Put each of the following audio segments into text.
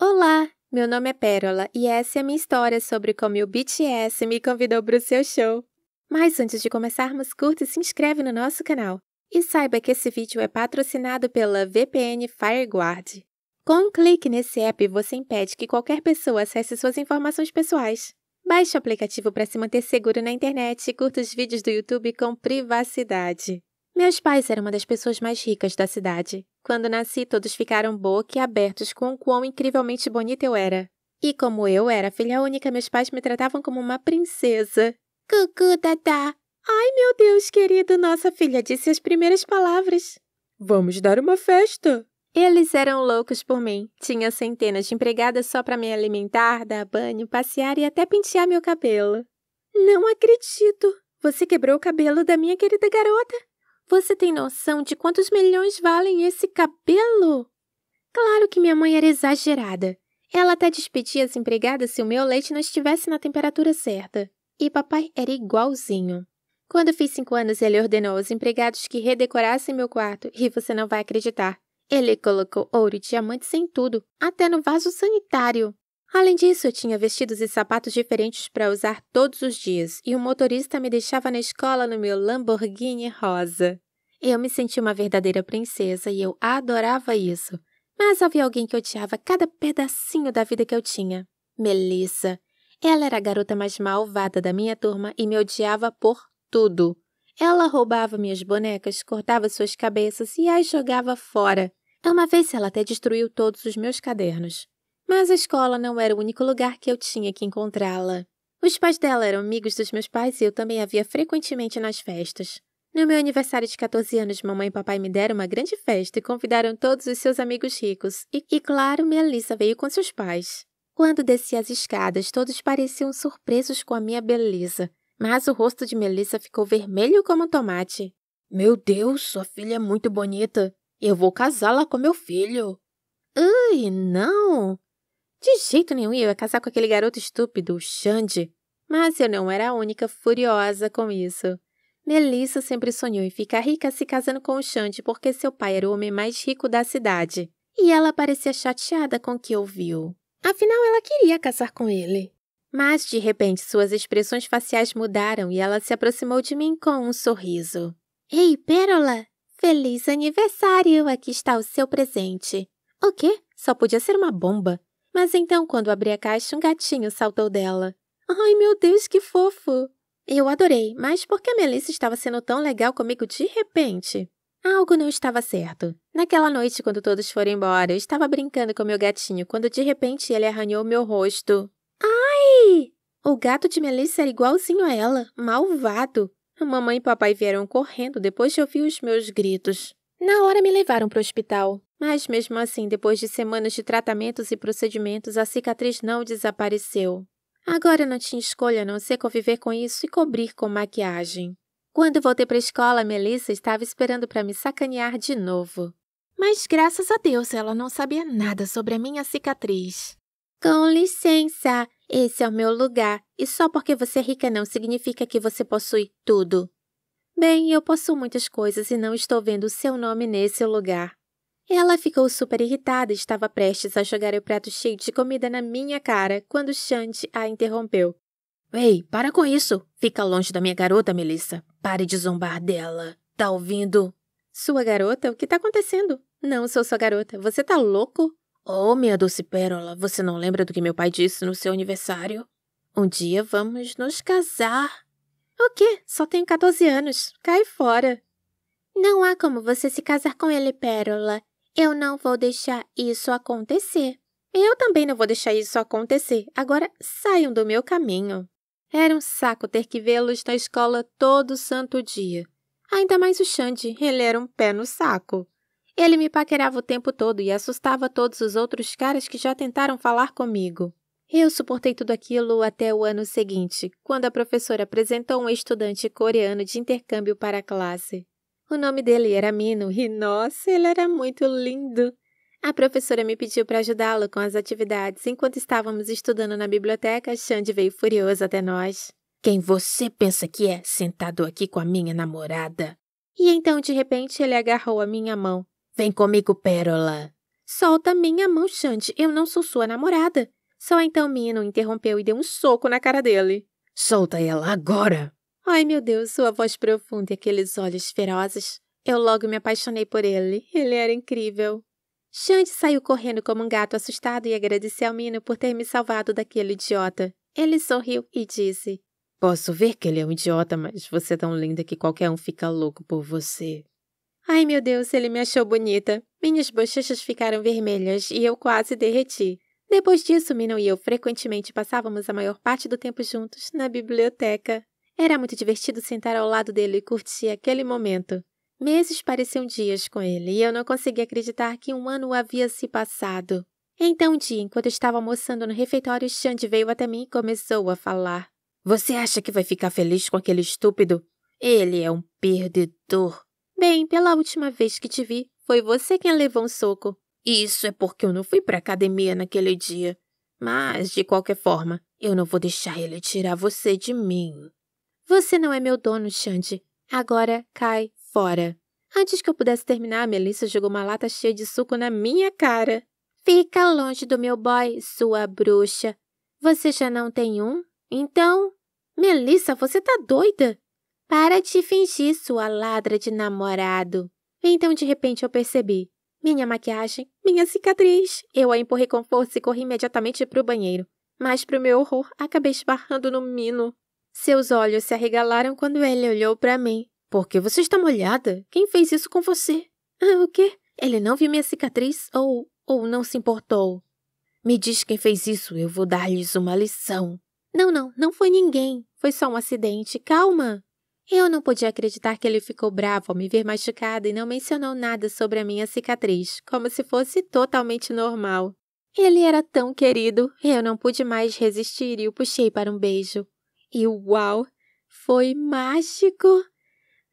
Olá, meu nome é Pérola e essa é a minha história sobre como o BTS me convidou para o seu show. Mas antes de começarmos, curta e se inscreve no nosso canal. E saiba que esse vídeo é patrocinado pela VPN FireGuard. Com um clique nesse app, você impede que qualquer pessoa acesse suas informações pessoais. Baixe o aplicativo para se manter seguro na internet e curta os vídeos do YouTube com privacidade. Meus pais eram uma das pessoas mais ricas da cidade. Quando nasci, todos ficaram boquiabertos com o quão incrivelmente bonita eu era. E como eu era filha única, meus pais me tratavam como uma princesa. Cucu, tata. Ai, meu Deus, querido, nossa filha disse as primeiras palavras. Vamos dar uma festa! Eles eram loucos por mim. Tinha centenas de empregadas só para me alimentar, dar banho, passear e até pentear meu cabelo. Não acredito! Você quebrou o cabelo da minha querida garota! Você tem noção de quantos milhões valem esse cabelo? Claro que minha mãe era exagerada. Ela até despedia as empregadas se o meu leite não estivesse na temperatura certa. E papai era igualzinho. Quando fiz cinco anos, ele ordenou aos empregados que redecorassem meu quarto, e você não vai acreditar. Ele colocou ouro e diamantes em tudo, até no vaso sanitário. Além disso, eu tinha vestidos e sapatos diferentes para usar todos os dias, e o motorista me deixava na escola no meu Lamborghini rosa. Eu me senti uma verdadeira princesa e eu adorava isso. Mas havia alguém que odiava cada pedacinho da vida que eu tinha. Melissa. Ela era a garota mais malvada da minha turma e me odiava por tudo. Ela roubava minhas bonecas, cortava suas cabeças e as jogava fora. Uma vez ela até destruiu todos os meus cadernos. Mas a escola não era o único lugar que eu tinha que encontrá-la. Os pais dela eram amigos dos meus pais e eu também a via frequentemente nas festas. No meu aniversário de 14 anos, mamãe e papai me deram uma grande festa e convidaram todos os seus amigos ricos. E, e claro, Melissa veio com seus pais. Quando desci as escadas, todos pareciam surpresos com a minha beleza. Mas o rosto de Melissa ficou vermelho como um tomate. Meu Deus, sua filha é muito bonita. Eu vou casá-la com meu filho. Ai, não! De jeito nenhum eu ia casar com aquele garoto estúpido, o Xande. Mas eu não era a única furiosa com isso. Melissa sempre sonhou em ficar rica se casando com o Xande porque seu pai era o homem mais rico da cidade. E ela parecia chateada com o que ouviu. Afinal, ela queria casar com ele. Mas, de repente, suas expressões faciais mudaram e ela se aproximou de mim com um sorriso. Ei, Pérola! Feliz aniversário! Aqui está o seu presente. O quê? Só podia ser uma bomba. Mas então, quando abri a caixa, um gatinho saltou dela. Ai, meu Deus, que fofo! Eu adorei, mas por que a Melissa estava sendo tão legal comigo de repente? Algo não estava certo. Naquela noite, quando todos foram embora, eu estava brincando com meu gatinho quando de repente ele arranhou meu rosto. Ai! O gato de Melissa era igualzinho a ela, malvado. A mamãe e papai vieram correndo depois de ouvir os meus gritos. Na hora me levaram para o hospital. Mas mesmo assim, depois de semanas de tratamentos e procedimentos, a cicatriz não desapareceu. Agora não tinha escolha a não ser conviver com isso e cobrir com maquiagem. Quando voltei para a escola, Melissa estava esperando para me sacanear de novo. Mas graças a Deus ela não sabia nada sobre a minha cicatriz. Com licença, esse é o meu lugar, e só porque você é rica não significa que você possui tudo. Bem, eu possuo muitas coisas e não estou vendo o seu nome nesse lugar. Ela ficou super irritada e estava prestes a jogar o prato cheio de comida na minha cara quando Shanti a interrompeu. Ei, para com isso! Fica longe da minha garota, Melissa. Pare de zombar dela. Tá ouvindo? Sua garota? O que tá acontecendo? Não sou sua garota. Você tá louco? Oh, minha doce pérola, você não lembra do que meu pai disse no seu aniversário? Um dia vamos nos casar. O quê? Só tenho 14 anos. Cai fora. Não há como você se casar com ele, Pérola. Eu não vou deixar isso acontecer. Eu também não vou deixar isso acontecer. Agora saiam do meu caminho. Era um saco ter que vê-los na escola todo santo dia. Ainda mais o Xande, ele era um pé no saco. Ele me paquerava o tempo todo e assustava todos os outros caras que já tentaram falar comigo. Eu suportei tudo aquilo até o ano seguinte, quando a professora apresentou um estudante coreano de intercâmbio para a classe. O nome dele era Mino e, nossa, ele era muito lindo. A professora me pediu para ajudá-lo com as atividades. Enquanto estávamos estudando na biblioteca, Xande veio furioso até nós. Quem você pensa que é, sentado aqui com a minha namorada? E então, de repente, ele agarrou a minha mão. Vem comigo, Pérola. Solta minha mão, Xande. Eu não sou sua namorada. Só então Mino interrompeu e deu um soco na cara dele. Solta ela agora! Ai, meu Deus, sua voz profunda e aqueles olhos ferozes. Eu logo me apaixonei por ele. Ele era incrível. Xande saiu correndo como um gato assustado e agradeci ao Mino por ter me salvado daquele idiota. Ele sorriu e disse: Posso ver que ele é um idiota, mas você é tão linda que qualquer um fica louco por você. Ai, meu Deus, ele me achou bonita. Minhas bochechas ficaram vermelhas e eu quase derreti. Depois disso, Mino e eu frequentemente passávamos a maior parte do tempo juntos na biblioteca. Era muito divertido sentar ao lado dele e curtir aquele momento. Meses pareciam dias com ele e eu não conseguia acreditar que um ano havia se passado. Então, um dia, enquanto estava almoçando no refeitório, Xande veio até mim e começou a falar. Você acha que vai ficar feliz com aquele estúpido? Ele é um perdedor. Bem, pela última vez que te vi, foi você quem levou um soco. isso é porque eu não fui para a academia naquele dia. Mas, de qualquer forma, eu não vou deixar ele tirar você de mim. Você não é meu dono, Xande. Agora cai fora. Antes que eu pudesse terminar, a Melissa jogou uma lata cheia de suco na minha cara. Fica longe do meu boy, sua bruxa. Você já não tem um? Então. Melissa, você tá doida? Para de fingir, sua ladra de namorado. Então, de repente, eu percebi. Minha maquiagem, minha cicatriz. Eu a empurrei com força e corri imediatamente para o banheiro. Mas, para o meu horror, acabei esbarrando no Mino. Seus olhos se arregalaram quando ele olhou para mim. Por que você está molhada? Quem fez isso com você? Ah, o quê? Ele não viu minha cicatriz ou. ou não se importou? Me diz quem fez isso, eu vou dar-lhes uma lição. Não, não, não foi ninguém. Foi só um acidente. Calma! Eu não podia acreditar que ele ficou bravo ao me ver machucada e não mencionou nada sobre a minha cicatriz, como se fosse totalmente normal. Ele era tão querido, eu não pude mais resistir e o puxei para um beijo. E uau, foi mágico!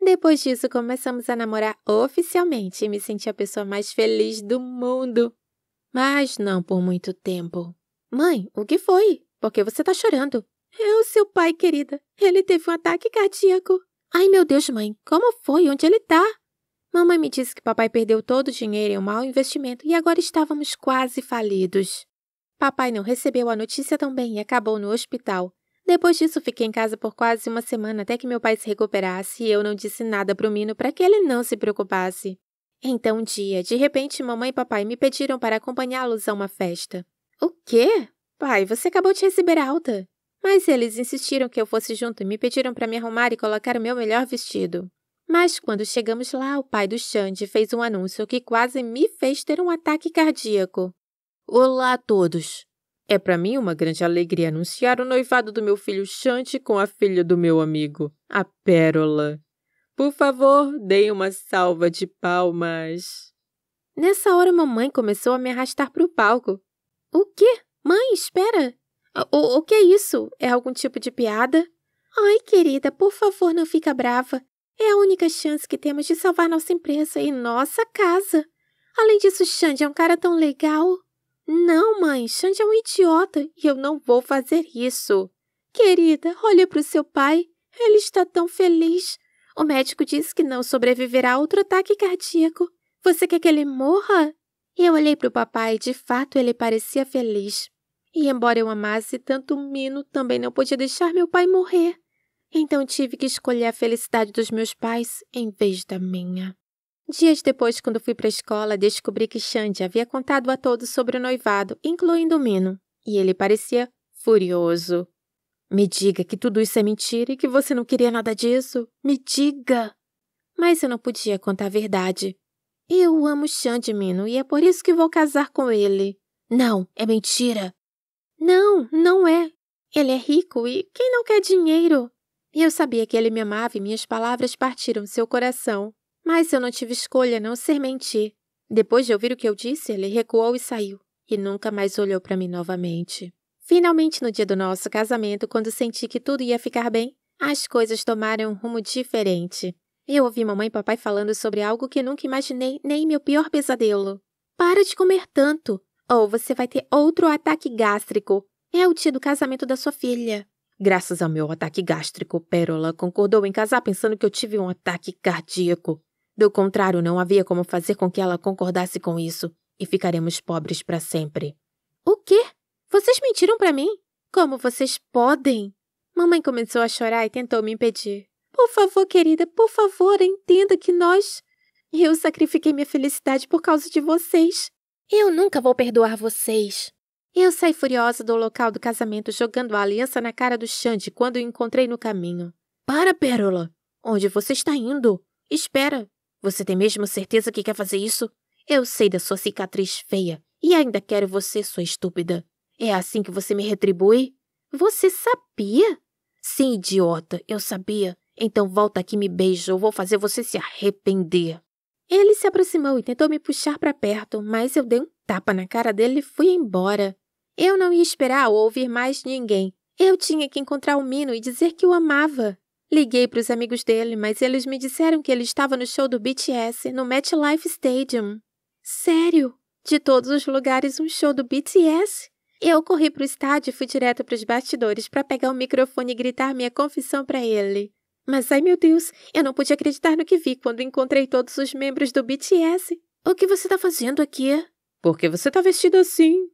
Depois disso, começamos a namorar oficialmente e me senti a pessoa mais feliz do mundo. Mas não por muito tempo. Mãe, o que foi? Por que você está chorando? É o seu pai, querida. Ele teve um ataque cardíaco. Ai, meu Deus, mãe, como foi? Onde ele está? Mamãe me disse que papai perdeu todo o dinheiro em um mau investimento e agora estávamos quase falidos. Papai não recebeu a notícia também e acabou no hospital. Depois disso, fiquei em casa por quase uma semana até que meu pai se recuperasse e eu não disse nada para o Mino para que ele não se preocupasse. Então, um dia, de repente, mamãe e papai me pediram para acompanhá-los a uma festa. O quê? Pai, você acabou de receber alta. Mas eles insistiram que eu fosse junto e me pediram para me arrumar e colocar o meu melhor vestido. Mas quando chegamos lá, o pai do Xande fez um anúncio que quase me fez ter um ataque cardíaco. Olá a todos! É para mim uma grande alegria anunciar o noivado do meu filho Chante com a filha do meu amigo, a Pérola. Por favor, deem uma salva de palmas. Nessa hora, mamãe começou a me arrastar para o palco. O quê? Mãe, espera! O, o que é isso? É algum tipo de piada? Ai, querida, por favor, não fica brava. É a única chance que temos de salvar nossa empresa e nossa casa. Além disso, Xande é um cara tão legal. Não, mãe, Xande é um idiota e eu não vou fazer isso. Querida, olha para o seu pai. Ele está tão feliz. O médico disse que não sobreviverá a outro ataque cardíaco. Você quer que ele morra? eu olhei para o papai e de fato ele parecia feliz. E embora eu amasse tanto o Mino, também não podia deixar meu pai morrer. Então tive que escolher a felicidade dos meus pais em vez da minha. Dias depois, quando fui para a escola, descobri que Xande havia contado a todos sobre o noivado, incluindo o Mino, e ele parecia furioso. Me diga que tudo isso é mentira e que você não queria nada disso. Me diga! Mas eu não podia contar a verdade. Eu amo Xande, Mino, e é por isso que vou casar com ele. Não, é mentira. Não, não é. Ele é rico e quem não quer dinheiro? Eu sabia que ele me amava e minhas palavras partiram seu coração. Mas eu não tive escolha a não ser mentir. Depois de ouvir o que eu disse, ele recuou e saiu, e nunca mais olhou para mim novamente. Finalmente, no dia do nosso casamento, quando senti que tudo ia ficar bem, as coisas tomaram um rumo diferente. Eu ouvi mamãe e papai falando sobre algo que nunca imaginei nem meu pior pesadelo. Para de comer tanto, ou você vai ter outro ataque gástrico. É o dia do casamento da sua filha. Graças ao meu ataque gástrico, Pérola concordou em casar pensando que eu tive um ataque cardíaco. Do contrário, não havia como fazer com que ela concordasse com isso e ficaremos pobres para sempre. O quê? Vocês mentiram para mim? Como vocês podem? Mamãe começou a chorar e tentou me impedir. Por favor, querida, por favor, entenda que nós. Eu sacrifiquei minha felicidade por causa de vocês. Eu nunca vou perdoar vocês. Eu saí furiosa do local do casamento, jogando a aliança na cara do Xande quando o encontrei no caminho. Para, Pérola! Onde você está indo? Espera, você tem mesmo certeza que quer fazer isso? Eu sei da sua cicatriz feia e ainda quero você, sua estúpida. É assim que você me retribui? Você sabia? Sim, idiota, eu sabia. Então volta aqui e me beija ou vou fazer você se arrepender. Ele se aproximou e tentou me puxar para perto, mas eu dei um tapa na cara dele e fui embora. Eu não ia esperar ou ouvir mais ninguém. Eu tinha que encontrar o Mino e dizer que o amava. Liguei para os amigos dele, mas eles me disseram que ele estava no show do BTS no MetLife Stadium. Sério? De todos os lugares, um show do BTS? Eu corri para o estádio e fui direto para os bastidores para pegar o microfone e gritar minha confissão para ele. Mas ai meu Deus, eu não pude acreditar no que vi quando encontrei todos os membros do BTS. O que você está fazendo aqui? Por que você está vestido assim?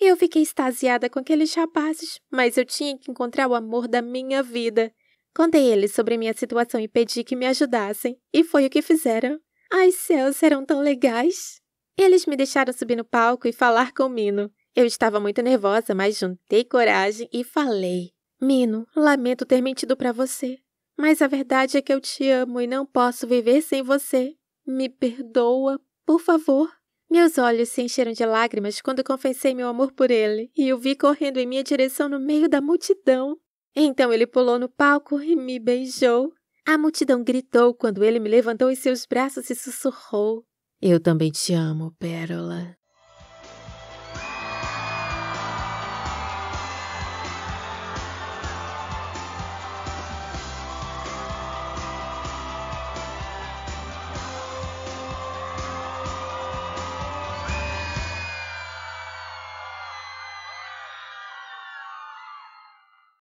Eu fiquei extasiada com aqueles rapazes, mas eu tinha que encontrar o amor da minha vida. Contei eles sobre minha situação e pedi que me ajudassem, e foi o que fizeram. Ai, céus, eram tão legais! Eles me deixaram subir no palco e falar com o Mino. Eu estava muito nervosa, mas juntei coragem e falei: Mino, lamento ter mentido para você, mas a verdade é que eu te amo e não posso viver sem você. Me perdoa, por favor. Meus olhos se encheram de lágrimas quando confessei meu amor por ele e o vi correndo em minha direção no meio da multidão. Então ele pulou no palco e me beijou. A multidão gritou quando ele me levantou em seus braços e sussurrou: Eu também te amo, Pérola.